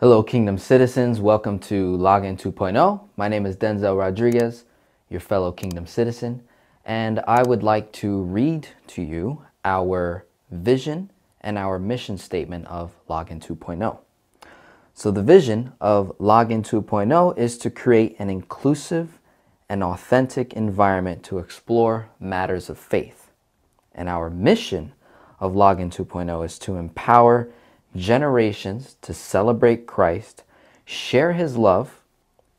Hello, Kingdom citizens. Welcome to Login 2.0. My name is Denzel Rodriguez, your fellow Kingdom citizen, and I would like to read to you our vision and our mission statement of Login 2.0. So, the vision of Login 2.0 is to create an inclusive and authentic environment to explore matters of faith. And our mission of Login 2.0 is to empower generations to celebrate Christ, share his love,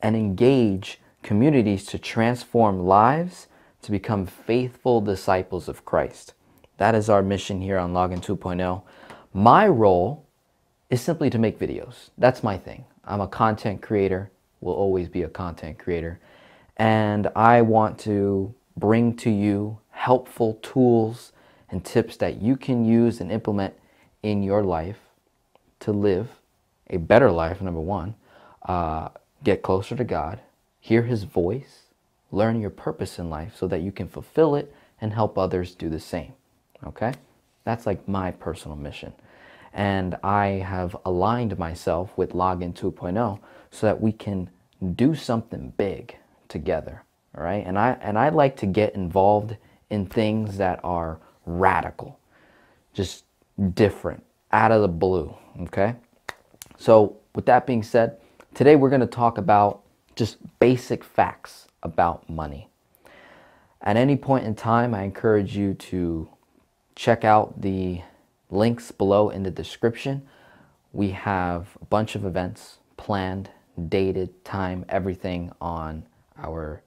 and engage communities to transform lives to become faithful disciples of Christ. That is our mission here on Login 2.0. My role is simply to make videos. That's my thing. I'm a content creator, will always be a content creator. And I want to bring to you helpful tools and tips that you can use and implement in your life to live a better life, number one, uh, get closer to God, hear His voice, learn your purpose in life so that you can fulfill it and help others do the same. Okay? That's like my personal mission. And I have aligned myself with Login 2.0 so that we can do something big together. All right? And I and I like to get involved in things that are radical. Just different out of the blue, okay? So with that being said, today we're going to talk about just basic facts about money. At any point in time, I encourage you to check out the links below in the description. We have a bunch of events planned, dated, time, everything on our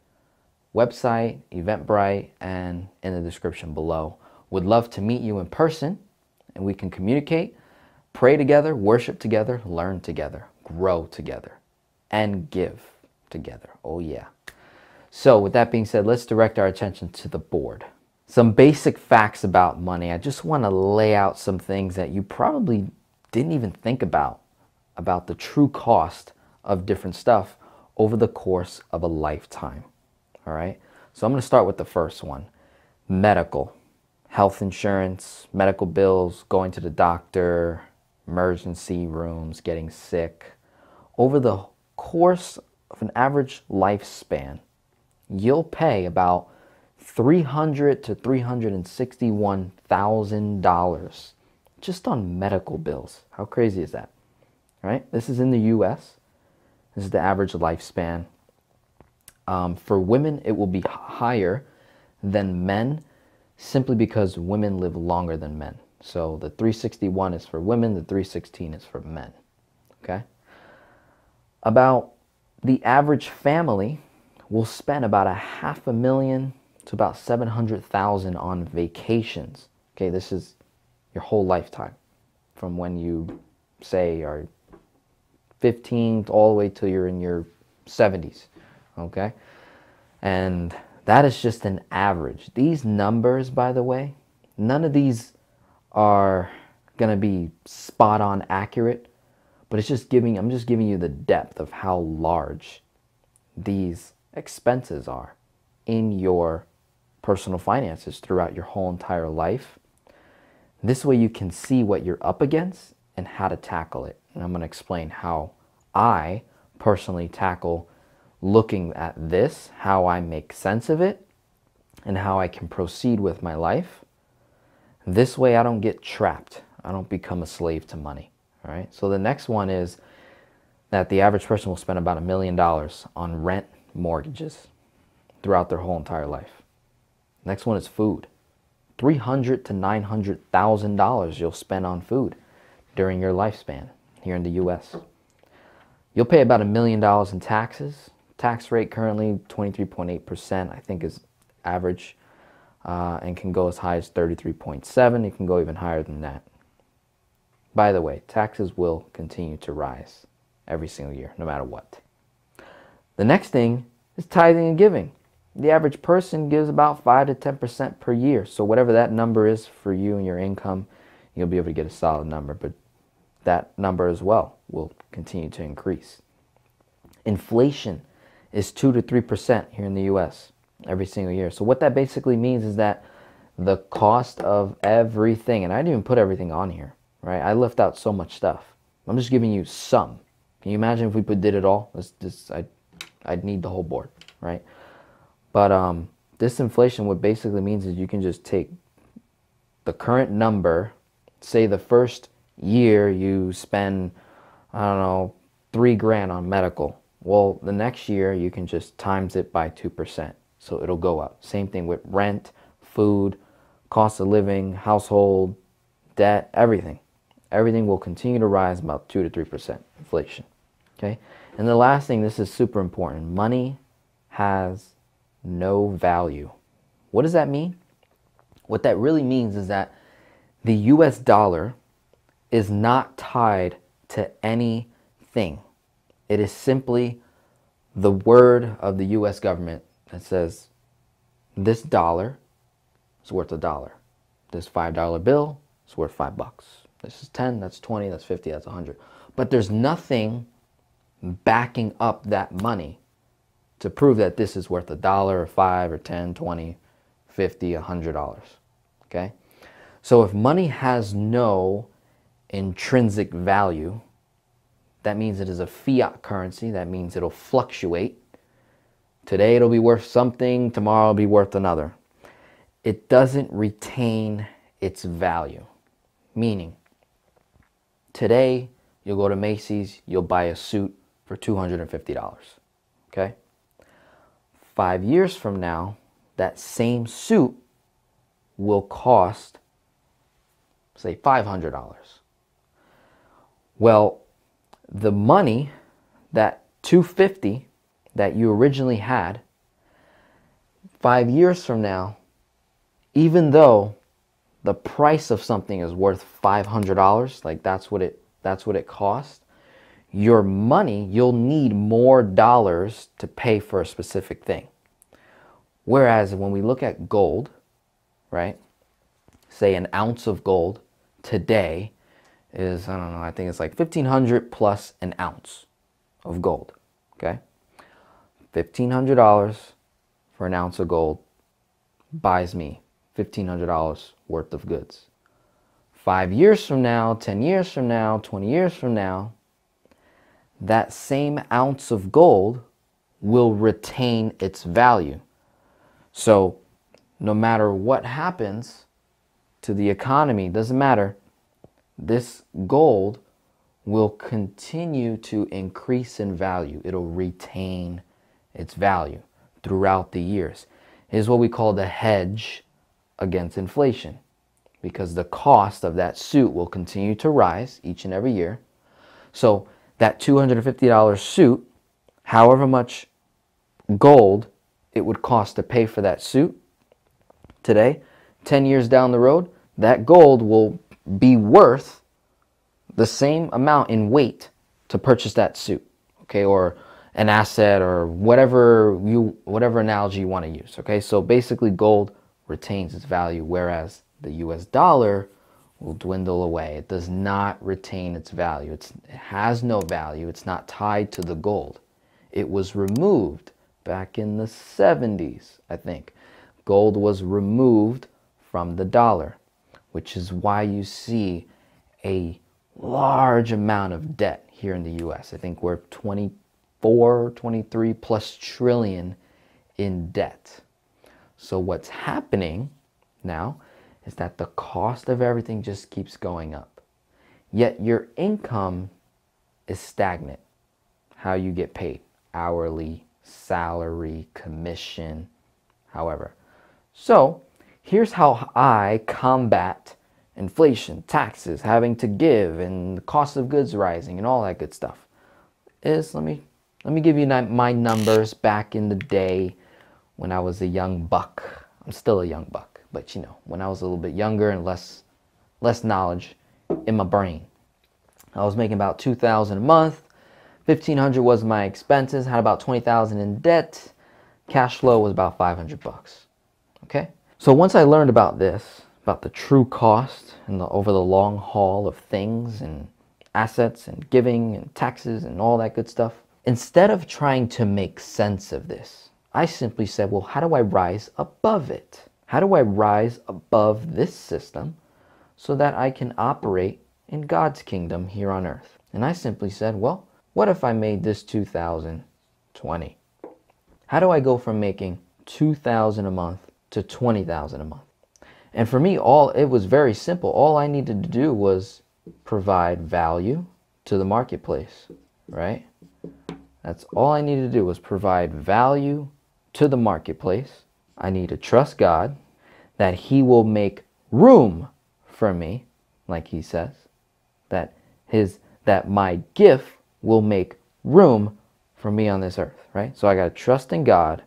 website, Eventbrite, and in the description below. Would love to meet you in person and we can communicate, pray together, worship together, learn together, grow together, and give together. Oh, yeah. So, with that being said, let's direct our attention to the board. Some basic facts about money. I just want to lay out some things that you probably didn't even think about about the true cost of different stuff over the course of a lifetime. All right. So I'm going to start with the first one medical health insurance, medical bills, going to the doctor, emergency rooms, getting sick. Over the course of an average lifespan, you'll pay about 300 to 361 thousand dollars just on medical bills. How crazy is that? Right? This is in the U.S. This is the average lifespan. Um, for women, it will be higher than men simply because women live longer than men. So the 361 is for women, the 316 is for men. Okay? About the average family will spend about a half a million to about 700,000 on vacations. Okay, this is your whole lifetime from when you say are 15 all the way till you're in your 70s. Okay? And that is just an average. These numbers, by the way, none of these are going to be spot on accurate, but it's just giving, I'm just giving you the depth of how large these expenses are in your personal finances throughout your whole entire life. This way you can see what you're up against and how to tackle it. And I'm going to explain how I personally tackle looking at this, how I make sense of it, and how I can proceed with my life. This way I don't get trapped. I don't become a slave to money. All right. So the next one is that the average person will spend about a million dollars on rent mortgages throughout their whole entire life. Next one is food. Three hundred to nine hundred thousand dollars you'll spend on food during your lifespan here in the US. You'll pay about a million dollars in taxes, tax rate currently 23.8% i think is average uh, and can go as high as 33.7 it can go even higher than that by the way taxes will continue to rise every single year no matter what the next thing is tithing and giving the average person gives about 5 to 10% per year so whatever that number is for you and your income you'll be able to get a solid number but that number as well will continue to increase inflation is 2 to 3% here in the US every single year. So what that basically means is that the cost of everything, and I didn't even put everything on here, right? I left out so much stuff. I'm just giving you some. Can you imagine if we put, did it all? Let's just, I, I'd need the whole board, right? But um, this inflation, what basically means is you can just take the current number, say the first year you spend, I don't know, three grand on medical, well, the next year you can just times it by 2%. So it'll go up. Same thing with rent, food, cost of living, household, debt, everything. Everything will continue to rise about 2 to 3% inflation. Okay? And the last thing, this is super important money has no value. What does that mean? What that really means is that the US dollar is not tied to anything. It is simply the word of the US government that says this dollar is worth a dollar. This $5 bill is worth 5 bucks. This is 10, that's 20, that's 50, that's 100. But there's nothing backing up that money to prove that this is worth a dollar or 5 or 10, 20, 50, 100 dollars. Okay? So if money has no intrinsic value, that means it is a fiat currency. That means it'll fluctuate. Today it'll be worth something, tomorrow it'll be worth another. It doesn't retain its value. Meaning, today you'll go to Macy's, you'll buy a suit for $250. Okay? Five years from now, that same suit will cost, say, $500. Well, the money that 250 that you originally had 5 years from now even though the price of something is worth $500 like that's what it that's what it costs your money you'll need more dollars to pay for a specific thing whereas when we look at gold right say an ounce of gold today is, I don't know, I think it's like 1500 plus an ounce of gold, okay? $1,500 for an ounce of gold buys me $1,500 worth of goods. Five years from now, 10 years from now, 20 years from now, that same ounce of gold will retain its value. So no matter what happens to the economy, doesn't matter, this gold will continue to increase in value. It'll retain its value throughout the years. It is what we call the hedge against inflation because the cost of that suit will continue to rise each and every year. So that $250 suit, however much gold it would cost to pay for that suit today, 10 years down the road, that gold will be worth the same amount in weight to purchase that suit, okay, or an asset or whatever you whatever analogy you want to use, okay? So basically gold retains its value whereas the US dollar will dwindle away. It does not retain its value. It's, it has no value. It's not tied to the gold. It was removed back in the 70s, I think. Gold was removed from the dollar which is why you see a large amount of debt here in the US. I think we're 24, 23 plus trillion in debt. So what's happening now is that the cost of everything just keeps going up. Yet your income is stagnant. How you get paid, hourly, salary, commission, however. So here's how I combat inflation, taxes, having to give, and the cost of goods rising, and all that good stuff. Is let me let me give you my numbers back in the day when I was a young buck. I'm still a young buck, but you know, when I was a little bit younger and less less knowledge in my brain. I was making about 2000 a month. 1500 was my expenses, had about 20,000 in debt. Cash flow was about 500 bucks. Okay? So once I learned about this, about the true cost and the, over the long haul of things and assets and giving and taxes and all that good stuff, instead of trying to make sense of this, I simply said, well, how do I rise above it? How do I rise above this system so that I can operate in God's kingdom here on earth? And I simply said, well, what if I made this 2020? How do I go from making 2000 a month to 20,000 a month. And for me, all it was very simple. All I needed to do was provide value to the marketplace, right? That's all I needed to do was provide value to the marketplace. I need to trust God that he will make room for me, like he says, that his that my gift will make room for me on this earth, right? So I got to trust in God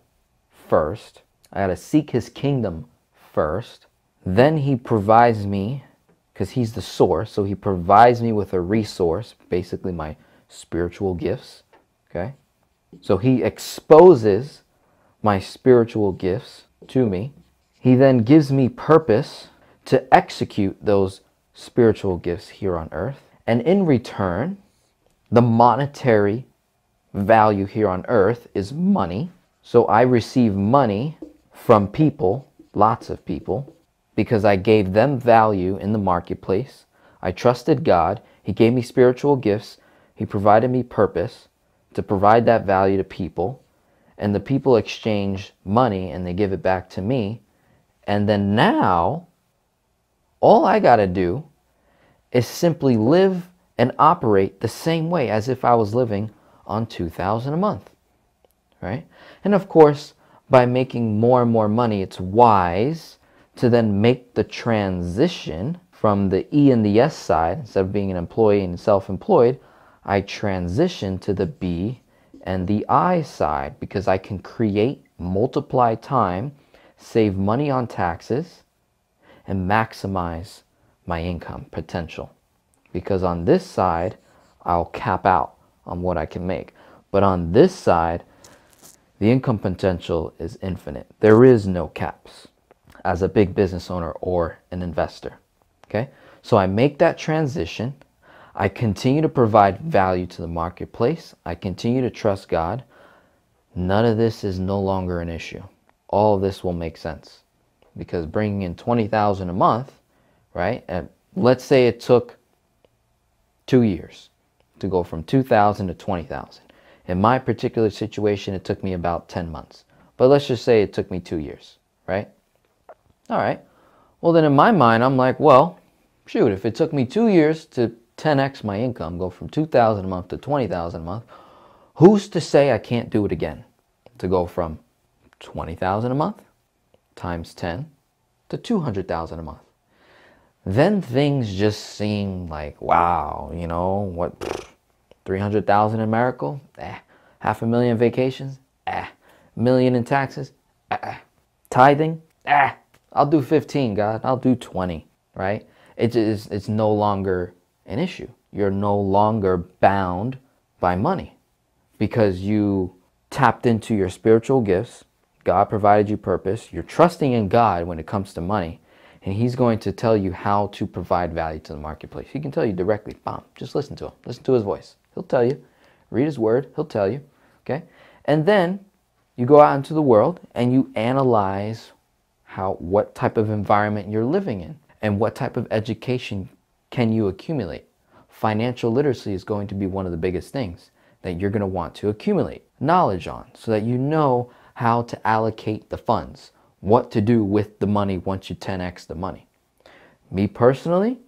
first I got to seek his kingdom first. Then he provides me, because he's the source, so he provides me with a resource, basically my spiritual gifts. Okay? So he exposes my spiritual gifts to me. He then gives me purpose to execute those spiritual gifts here on earth. And in return, the monetary value here on earth is money. So I receive money from people, lots of people, because I gave them value in the marketplace. I trusted God. He gave me spiritual gifts. He provided me purpose to provide that value to people. And the people exchange money and they give it back to me. And then now, all I got to do is simply live and operate the same way as if I was living on 2000 a month, right? And of course, by making more and more money, it's wise to then make the transition from the E and the S side, instead of being an employee and self-employed, I transition to the B and the I side because I can create, multiply time, save money on taxes, and maximize my income potential. Because on this side, I'll cap out on what I can make. But on this side, the income potential is infinite. There is no caps as a big business owner or an investor. Okay, so I make that transition. I continue to provide value to the marketplace. I continue to trust God. None of this is no longer an issue. All of this will make sense because bringing in 20,000 a month, right? And let's say it took two years to go from 2,000 to 20,000. In my particular situation, it took me about 10 months. But let's just say it took me two years, right? All right. Well, then in my mind, I'm like, well, shoot, if it took me two years to 10x my income, go from 2000 a month to 20000 a month, who's to say I can't do it again? To go from 20000 a month times 10 to 200,000 a month. Then things just seem like, wow, you know, what, pfft, 300,000 in Miracle? Eh. Half a million vacations? Eh. Million in taxes? Eh. Tithing? Eh. I'll do 15, God. I'll do 20, right? It is. it's no longer an issue. You're no longer bound by money because you tapped into your spiritual gifts. God provided you purpose. You're trusting in God when it comes to money. And he's going to tell you how to provide value to the marketplace. He can tell you directly. Bomb. Just listen to him. Listen to his voice. He'll tell you. Read his word. He'll tell you. Okay? And then you go out into the world and you analyze how what type of environment you're living in and what type of education can you accumulate. Financial literacy is going to be one of the biggest things that you're going to want to accumulate knowledge on so that you know how to allocate the funds, what to do with the money once you 10x the money. Me personally,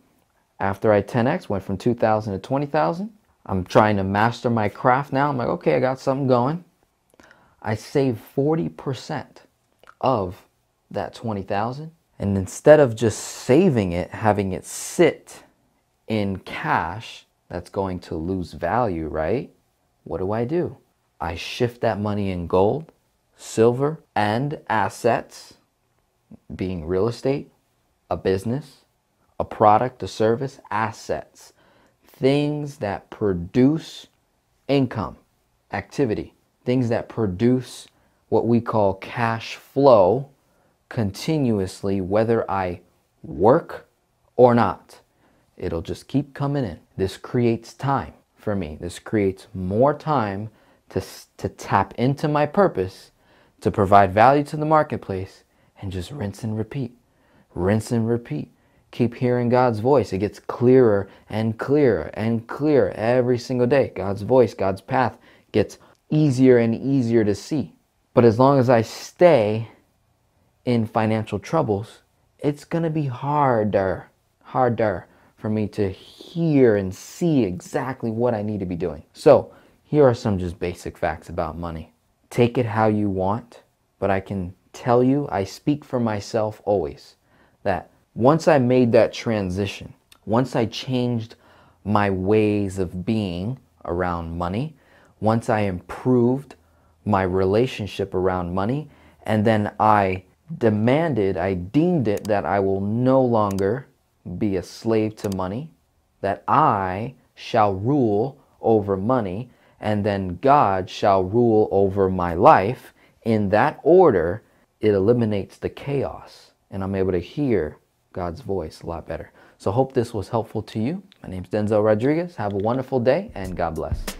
after I 10x, went from 2,000 to 20,000, I'm trying to master my craft now. I'm like, okay, I got something going. I save 40% of that 20,000. And instead of just saving it, having it sit in cash, that's going to lose value, right? What do I do? I shift that money in gold, silver, and assets, being real estate, a business, a product, a service, assets things that produce income, activity, things that produce what we call cash flow continuously, whether I work or not. It'll just keep coming in. This creates time for me. This creates more time to, to tap into my purpose, to provide value to the marketplace, and just rinse and repeat. Rinse and repeat keep hearing God's voice. It gets clearer and clearer and clearer every single day. God's voice, God's path gets easier and easier to see. But as long as I stay in financial troubles, it's going to be harder, harder for me to hear and see exactly what I need to be doing. So, here are some just basic facts about money. Take it how you want, but I can tell you, I speak for myself always, that once I made that transition, once I changed my ways of being around money, once I improved my relationship around money, and then I demanded, I deemed it that I will no longer be a slave to money, that I shall rule over money, and then God shall rule over my life. In that order, it eliminates the chaos, and I'm able to hear God's voice a lot better. So hope this was helpful to you. My name's Denzel Rodriguez. Have a wonderful day and God bless.